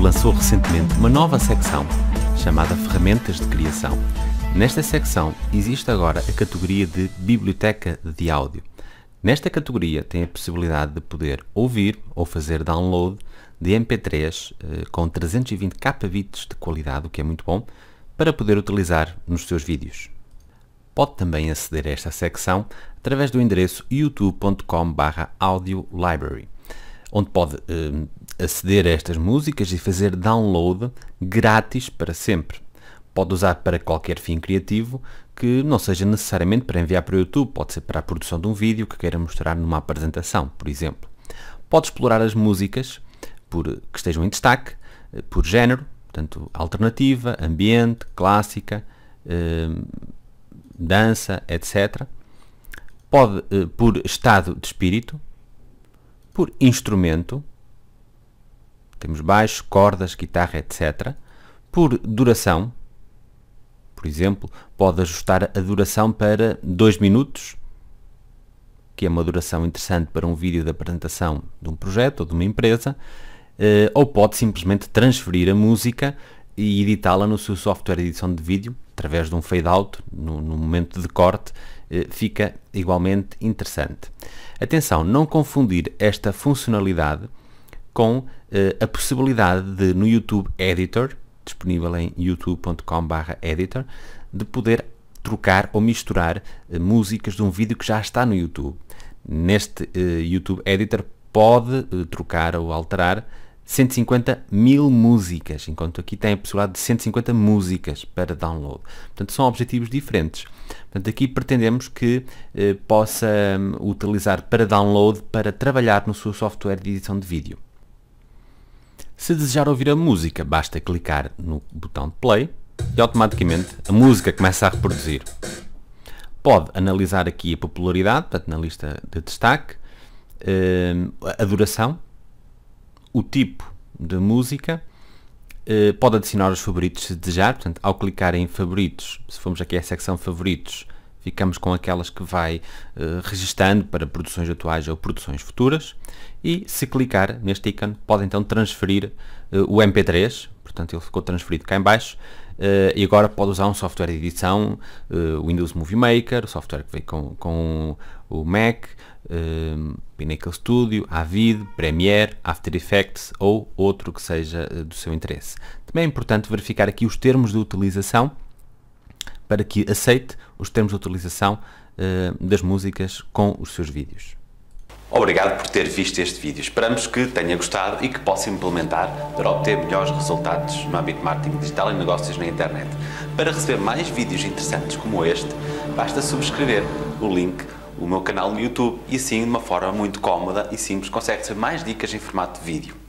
lançou recentemente uma nova secção chamada Ferramentas de Criação. Nesta secção existe agora a categoria de Biblioteca de Áudio. Nesta categoria tem a possibilidade de poder ouvir ou fazer download de MP3 eh, com 320 kbps de qualidade, o que é muito bom, para poder utilizar nos seus vídeos. Pode também aceder a esta secção através do endereço youtube.com/audiolibrary onde pode uh, aceder a estas músicas e fazer download grátis para sempre. Pode usar para qualquer fim criativo que não seja necessariamente para enviar para o YouTube, pode ser para a produção de um vídeo que queira mostrar numa apresentação, por exemplo. Pode explorar as músicas por, que estejam em destaque, eh, por género, portanto, alternativa, ambiente, clássica, eh, dança, etc. Pode eh, por estado de espírito, por instrumento, temos baixo, cordas, guitarra, etc. Por duração, por exemplo, pode ajustar a duração para 2 minutos, que é uma duração interessante para um vídeo de apresentação de um projeto ou de uma empresa, eh, ou pode simplesmente transferir a música e editá-la no seu software de edição de vídeo, através de um fade-out, no, no, momento de corte, eh, fica igualmente interessante. Atenção, não confundir esta funcionalidade com eh, a possibilidade de, no YouTube Editor, disponível em youtube.com.br editor, de poder trocar ou misturar eh, músicas de um vídeo que já está no YouTube. Neste YouTube Editor pode trocar ou alterar 150 mil músicas, enquanto aqui tem a possibilidade de 150 músicas para download. Portanto, são objetivos diferentes. Portanto, aqui pretendemos que eh, possa hum, utilizar para download para trabalhar no seu software de edição de vídeo. Se desejar ouvir a música, basta clicar no botão de play e automaticamente a música começa a reproduzir. Pode analisar aqui a popularidade, portanto, na lista de destaque, eh, a duração, o tipo de música. Eh, pode adicionar os favoritos se desejar, portanto, ao clicar em favoritos, se formos aqui à secção favoritos, ficamos com aquelas que vai eh, registando para produções atuais ou produções futuras e se clicar neste ícone pode então transferir eh, o MP3, portanto ele ficou transferido cá em baixo uh, e agora pode usar um software de edição, o Windows Movie Maker, o software que vem com, com o Mac, Ehm, Pinnacle Studio, Avid, Premiere, After Effects ou outro que seja eh, do seu interesse. Também é importante verificar aqui os termos de utilização para que aceite os termos de utilização eh, das músicas com os seus vídeos. Obrigado por ter visto este vídeo. Esperamos que tenha gostado e que possa implementar para obter melhores resultados no âmbito de marketing digital e negócios na internet. Para receber mais vídeos interessantes como este, basta subscrever o link o meu canal no YouTube e assim, de uma forma muito cómoda e simples, consegue ser mais dicas em formato de vídeo.